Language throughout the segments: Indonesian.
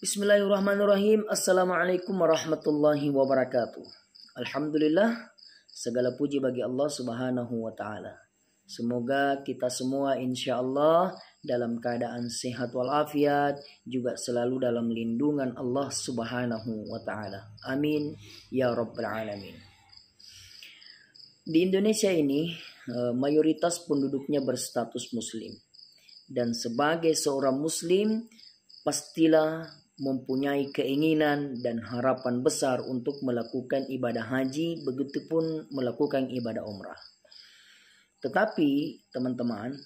Bismillahirrahmanirrahim. Assalamualaikum warahmatullahi wabarakatuh. Alhamdulillah, segala puji bagi Allah Subhanahu wa taala. Semoga kita semua insya Allah dalam keadaan sehat walafiat juga selalu dalam lindungan Allah Subhanahu wa taala. Amin ya rabbal alamin. Di Indonesia ini eh, mayoritas penduduknya berstatus muslim dan sebagai seorang muslim pastilah mempunyai keinginan dan harapan besar untuk melakukan ibadah haji, begitupun melakukan ibadah umrah. Tetapi, teman-teman,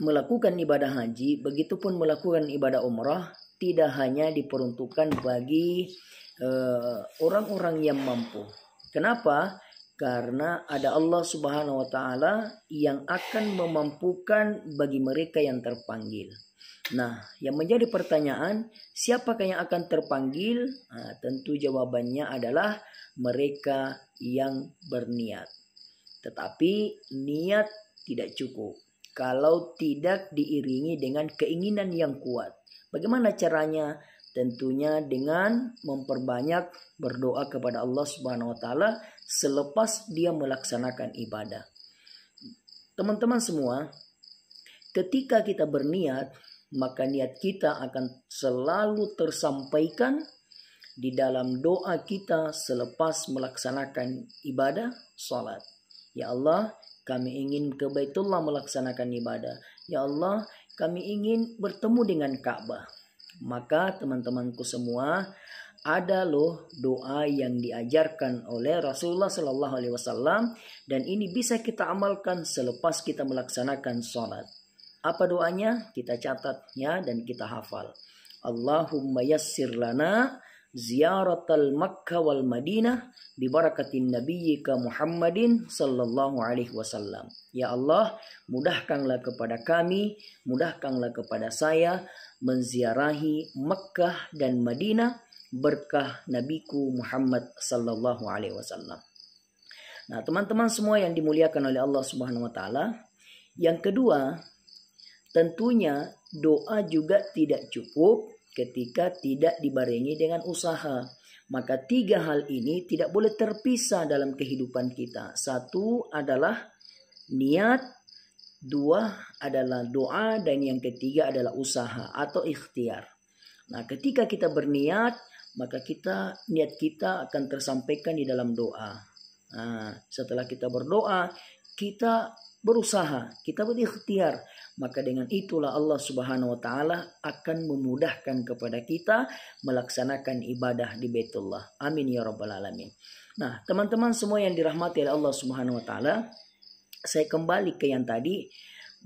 melakukan ibadah haji, begitupun melakukan ibadah umrah, tidak hanya diperuntukkan bagi eh, orang-orang uh, yang mampu. Kenapa? Karena ada Allah Subhanahu wa Ta'ala yang akan memampukan bagi mereka yang terpanggil. Nah, yang menjadi pertanyaan, siapakah yang akan terpanggil? Nah, tentu jawabannya adalah mereka yang berniat. Tetapi niat tidak cukup kalau tidak diiringi dengan keinginan yang kuat. Bagaimana caranya? Tentunya dengan memperbanyak berdoa kepada Allah Subhanahu wa taala selepas dia melaksanakan ibadah. Teman-teman semua, ketika kita berniat maka niat kita akan selalu tersampaikan di dalam doa kita selepas melaksanakan ibadah salat. Ya Allah, kami ingin ke Baitullah melaksanakan ibadah. Ya Allah, kami ingin bertemu dengan Ka'bah. Maka teman-temanku semua, ada loh doa yang diajarkan oleh Rasulullah Shallallahu Alaihi Wasallam dan ini bisa kita amalkan selepas kita melaksanakan salat. Apa doanya? Kita catat ya dan kita hafal. Allahumma yassir lana ziyaratal Makkah wal Madinah bi barakatin nabiyyika Muhammadin sallallahu alaihi wasallam. Ya Allah, mudahkanlah kepada kami, mudahkanlah kepada saya menziarahi Makkah dan Madinah berkah nabiku Muhammad sallallahu alaihi wasallam. Nah, teman-teman semua yang dimuliakan oleh Allah Subhanahu wa taala, yang kedua, Tentunya doa juga tidak cukup ketika tidak dibarengi dengan usaha. Maka tiga hal ini tidak boleh terpisah dalam kehidupan kita. Satu adalah niat, dua adalah doa, dan yang ketiga adalah usaha atau ikhtiar. Nah, ketika kita berniat, maka kita niat kita akan tersampaikan di dalam doa. Nah, setelah kita berdoa, kita berusaha, kita berikhtiar, maka dengan itulah Allah Subhanahu wa taala akan memudahkan kepada kita melaksanakan ibadah di Baitullah. Amin ya rabbal alamin. Nah, teman-teman semua yang dirahmati oleh Allah Subhanahu wa taala, saya kembali ke yang tadi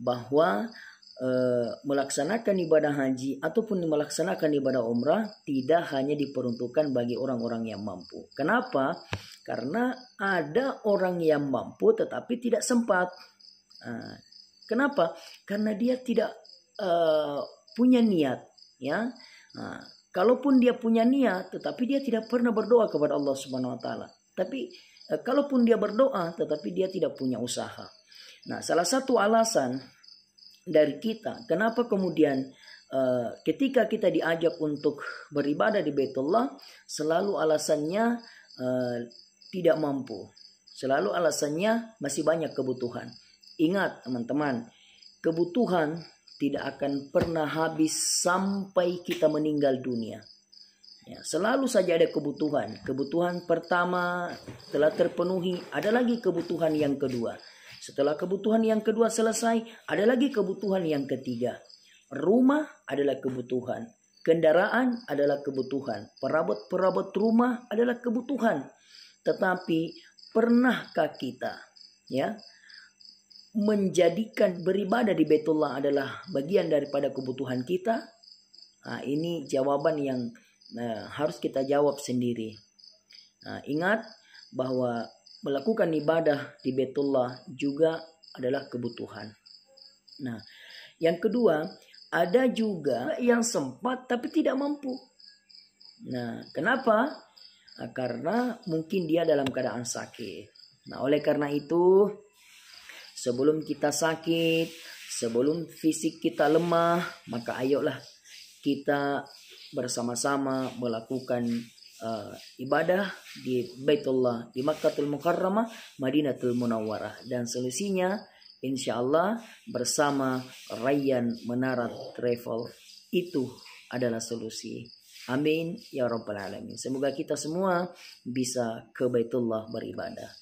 bahwa e, melaksanakan ibadah haji ataupun melaksanakan ibadah umrah tidak hanya diperuntukkan bagi orang-orang yang mampu. Kenapa? Karena ada orang yang mampu tetapi tidak sempat Eh, kenapa? Karena dia tidak eh, punya niat, ya. Uh, kalaupun dia punya niat, tetapi dia tidak pernah berdoa kepada Allah Subhanahu Wa Taala. Tapi uh, kalaupun dia berdoa, tetapi dia tidak punya usaha. Nah, salah satu alasan dari kita, kenapa kemudian ketika kita diajak untuk beribadah di Baitullah, selalu alasannya tidak mampu. Selalu alasannya masih banyak kebutuhan. Ingat teman-teman, kebutuhan tidak akan pernah habis sampai kita meninggal dunia. Ya, selalu saja ada kebutuhan. Kebutuhan pertama telah terpenuhi, ada lagi kebutuhan yang kedua. Setelah kebutuhan yang kedua selesai, ada lagi kebutuhan yang ketiga. Rumah adalah kebutuhan, kendaraan adalah kebutuhan, perabot-perabot rumah adalah kebutuhan. Tetapi pernahkah kita ya menjadikan beribadah di Baitullah adalah bagian daripada kebutuhan kita? Nah, ini jawaban yang nah, harus kita jawab sendiri. Nah, ingat bahwa melakukan ibadah di Betullah juga adalah kebutuhan. Nah, yang kedua, ada juga yang sempat tapi tidak mampu. Nah, kenapa? Nah, karena mungkin dia dalam keadaan sakit. Nah, oleh karena itu, sebelum kita sakit, sebelum fisik kita lemah, maka ayolah kita bersama-sama melakukan uh, ibadah di Baitullah, di Makkahul Mukarramah, Madinatul Munawwarah dan solusinya insyaallah bersama Rayyan Menara Travel itu adalah solusi. Amin ya rabbal alamin. Semoga kita semua bisa ke Baitullah beribadah.